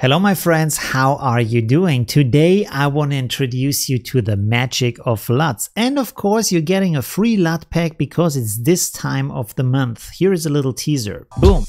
Hello my friends, how are you doing? Today I want to introduce you to the magic of LUTs. And of course you're getting a free LUT pack because it's this time of the month. Here is a little teaser. Boom!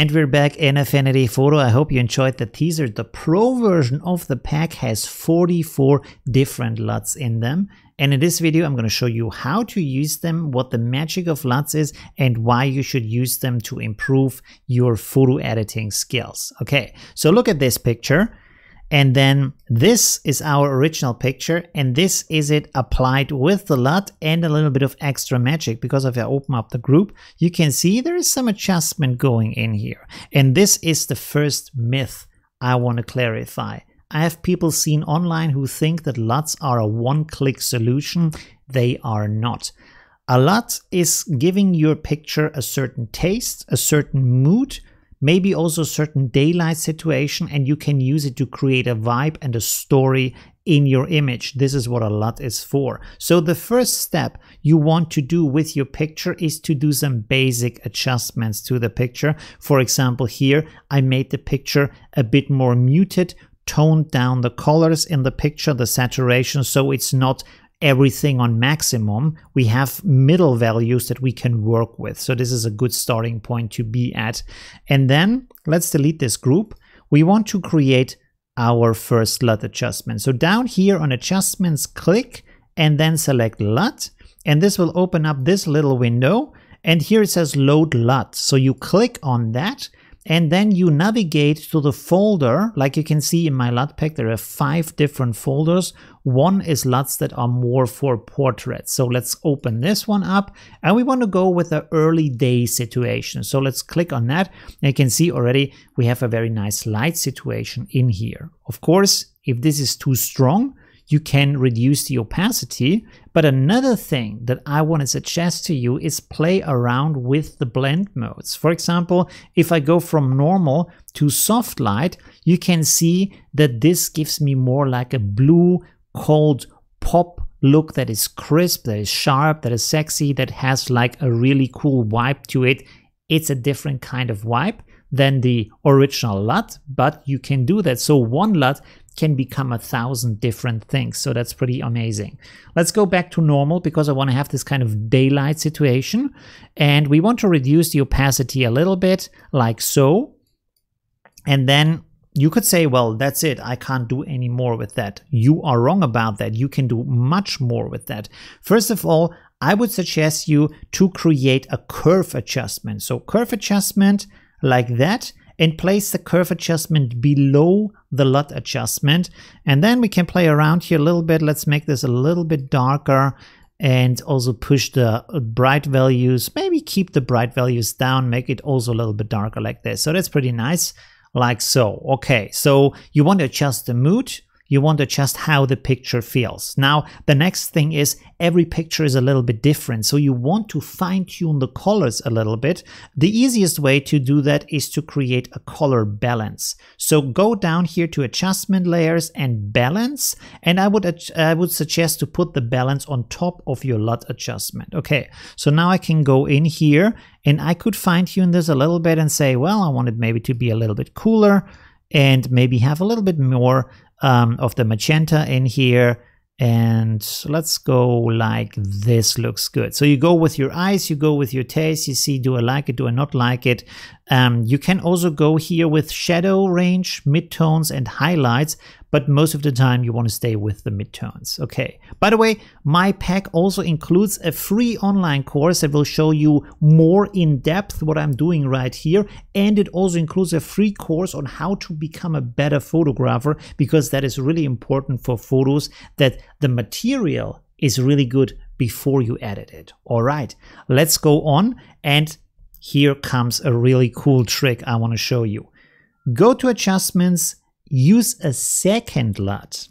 And we're back in Affinity Photo. I hope you enjoyed the teaser. The pro version of the pack has 44 different LUTs in them. And in this video, I'm going to show you how to use them, what the magic of LUTs is, and why you should use them to improve your photo editing skills. Okay, so look at this picture. And then this is our original picture and this is it applied with the LUT and a little bit of extra magic because if I open up the group, you can see there is some adjustment going in here. And this is the first myth I want to clarify. I have people seen online who think that LUTs are a one-click solution. They are not. A LUT is giving your picture a certain taste, a certain mood, maybe also a certain daylight situation and you can use it to create a vibe and a story in your image. This is what a LUT is for. So the first step you want to do with your picture is to do some basic adjustments to the picture. For example, here I made the picture a bit more muted, toned down the colors in the picture, the saturation, so it's not everything on maximum, we have middle values that we can work with. So this is a good starting point to be at. And then let's delete this group. We want to create our first LUT adjustment. So down here on adjustments, click and then select LUT. And this will open up this little window. And here it says load LUT. So you click on that and then you navigate to the folder. Like you can see in my LUT pack, there are five different folders. One is LUTs that are more for portraits. So let's open this one up and we want to go with the early day situation. So let's click on that. And you can see already we have a very nice light situation in here. Of course, if this is too strong, you can reduce the opacity. But another thing that I want to suggest to you is play around with the blend modes. For example, if I go from normal to soft light, you can see that this gives me more like a blue cold pop look that is crisp, that is sharp, that is sexy, that has like a really cool wipe to it. It's a different kind of wipe than the original LUT, but you can do that. So one LUT can become a thousand different things. So that's pretty amazing. Let's go back to normal because I want to have this kind of daylight situation. And we want to reduce the opacity a little bit like so. And then you could say, well, that's it. I can't do any more with that. You are wrong about that. You can do much more with that. First of all, I would suggest you to create a curve adjustment. So curve adjustment like that and place the curve adjustment below the LUT adjustment. And then we can play around here a little bit. Let's make this a little bit darker and also push the bright values, maybe keep the bright values down, make it also a little bit darker like this. So that's pretty nice, like so. Okay, so you want to adjust the mood you want to adjust how the picture feels. Now, the next thing is every picture is a little bit different. So you want to fine tune the colors a little bit. The easiest way to do that is to create a color balance. So go down here to adjustment layers and balance. And I would, I would suggest to put the balance on top of your LUT adjustment. Okay, so now I can go in here and I could fine tune this a little bit and say, well, I want it maybe to be a little bit cooler and maybe have a little bit more um, of the magenta in here. And let's go like this looks good. So you go with your eyes, you go with your taste, you see, do I like it, do I not like it? Um, you can also go here with shadow range, midtones, and highlights, but most of the time you want to stay with the midtones. Okay. By the way, my pack also includes a free online course that will show you more in depth what I'm doing right here. And it also includes a free course on how to become a better photographer, because that is really important for photos that the material is really good before you edit it. All right, let's go on and here comes a really cool trick I want to show you. Go to adjustments, use a second LUT.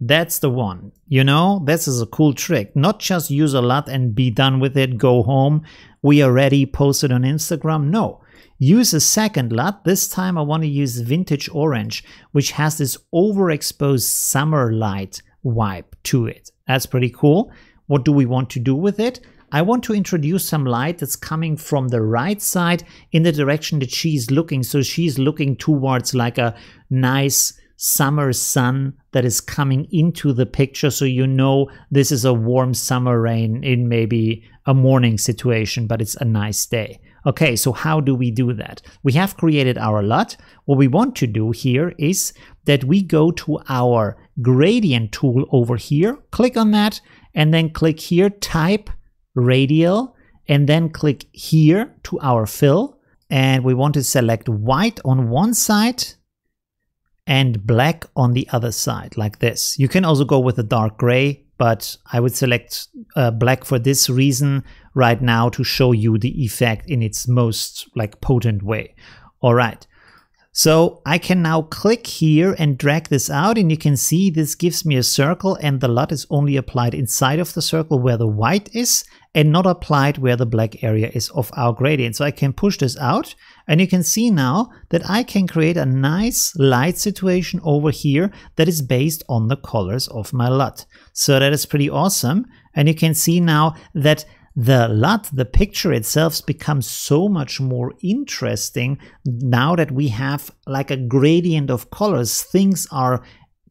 That's the one. You know, this is a cool trick. Not just use a LUT and be done with it, go home. We already posted on Instagram. No. Use a second LUT. This time I want to use Vintage Orange, which has this overexposed summer light wipe to it. That's pretty cool. What do we want to do with it? I want to introduce some light that's coming from the right side in the direction that she's looking. So she's looking towards like a nice summer sun that is coming into the picture. So you know this is a warm summer rain in maybe a morning situation, but it's a nice day. Okay, so how do we do that? We have created our LUT. What we want to do here is that we go to our gradient tool over here, click on that, and then click here, type radial, and then click here to our fill. And we want to select white on one side and black on the other side, like this. You can also go with a dark gray, but I would select uh, black for this reason right now to show you the effect in its most like potent way. All right. So I can now click here and drag this out and you can see this gives me a circle and the LUT is only applied inside of the circle where the white is and not applied where the black area is of our gradient. So I can push this out and you can see now that I can create a nice light situation over here that is based on the colors of my LUT. So that is pretty awesome. And you can see now that the LUT, the picture itself becomes so much more interesting now that we have like a gradient of colors. Things are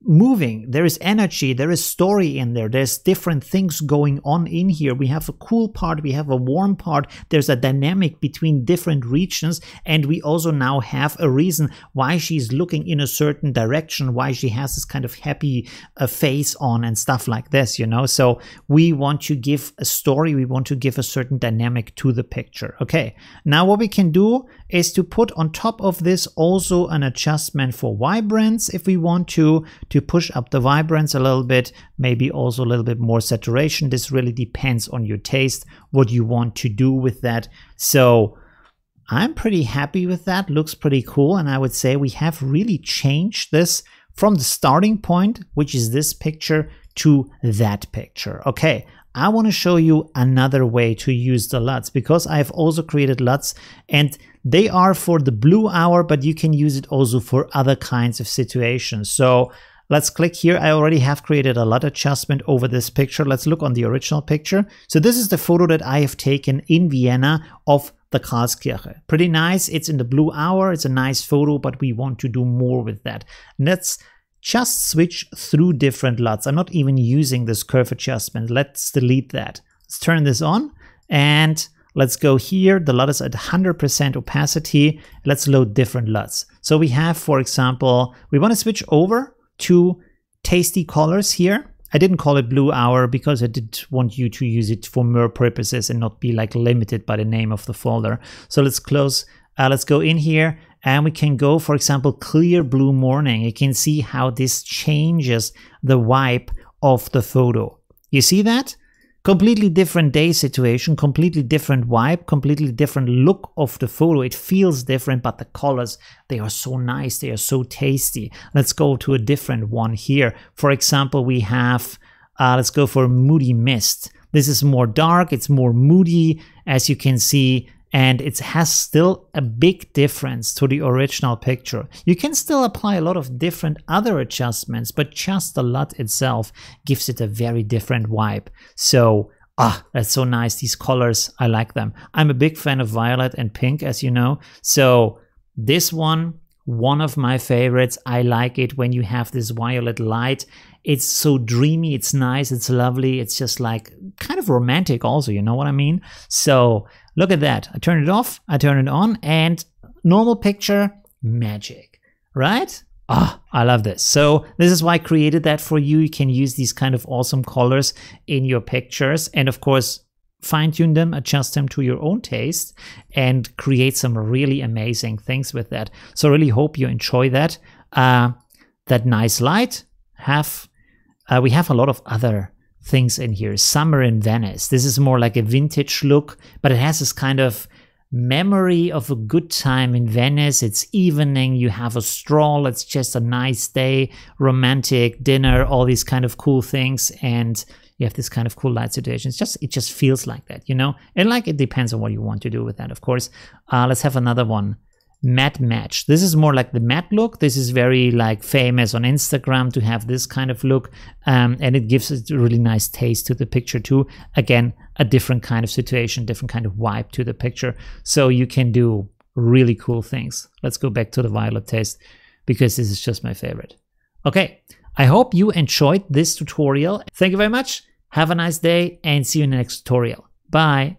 moving. There is energy, there is story in there, there's different things going on in here. We have a cool part, we have a warm part, there's a dynamic between different regions, and we also now have a reason why she's looking in a certain direction, why she has this kind of happy uh, face on, and stuff like this, you know. So we want to give a story, we want to give a certain dynamic to the picture. Okay, now what we can do is to put on top of this also an adjustment for vibrance if we want to to push up the vibrance a little bit, maybe also a little bit more saturation. This really depends on your taste, what you want to do with that. So I'm pretty happy with that, looks pretty cool. And I would say we have really changed this from the starting point, which is this picture, to that picture. Okay, I want to show you another way to use the LUTs because I've also created LUTs and they are for the blue hour, but you can use it also for other kinds of situations. So Let's click here. I already have created a LUT adjustment over this picture. Let's look on the original picture. So this is the photo that I have taken in Vienna of the Karlskirche. Pretty nice. It's in the blue hour. It's a nice photo, but we want to do more with that. let's just switch through different LUTs. I'm not even using this curve adjustment. Let's delete that. Let's turn this on and let's go here. The LUT is at 100% opacity. Let's load different LUTs. So we have, for example, we want to switch over two tasty colors here. I didn't call it Blue Hour because I did want you to use it for more purposes and not be like limited by the name of the folder. So let's close, uh, let's go in here and we can go, for example, Clear Blue Morning. You can see how this changes the wipe of the photo. You see that? completely different day situation, completely different vibe, completely different look of the photo. It feels different, but the colors, they are so nice. They are so tasty. Let's go to a different one here. For example, we have, uh, let's go for Moody Mist. This is more dark. It's more moody. As you can see, and it has still a big difference to the original picture. You can still apply a lot of different other adjustments, but just the LUT itself gives it a very different vibe. So ah, that's so nice, these colors, I like them. I'm a big fan of violet and pink, as you know, so this one one of my favorites. I like it when you have this violet light. It's so dreamy, it's nice, it's lovely, it's just like kind of romantic, also, you know what I mean? So look at that. I turn it off, I turn it on, and normal picture, magic, right? Ah, oh, I love this. So this is why I created that for you. You can use these kind of awesome colors in your pictures. And of course, fine tune them, adjust them to your own taste, and create some really amazing things with that. So, really hope you enjoy that. Uh, that nice light. Have uh, we have a lot of other things in here. Summer in Venice. This is more like a vintage look, but it has this kind of memory of a good time in Venice. It's evening, you have a stroll, it's just a nice day, romantic dinner, all these kind of cool things. And you have this kind of cool light situation. It's just it just feels like that, you know? And like it depends on what you want to do with that, of course. Uh, let's have another one matte match. This is more like the matte look. This is very like famous on Instagram to have this kind of look. Um, and it gives a really nice taste to the picture too. Again, a different kind of situation, different kind of vibe to the picture. So you can do really cool things. Let's go back to the violet taste because this is just my favorite. Okay, I hope you enjoyed this tutorial. Thank you very much. Have a nice day and see you in the next tutorial. Bye.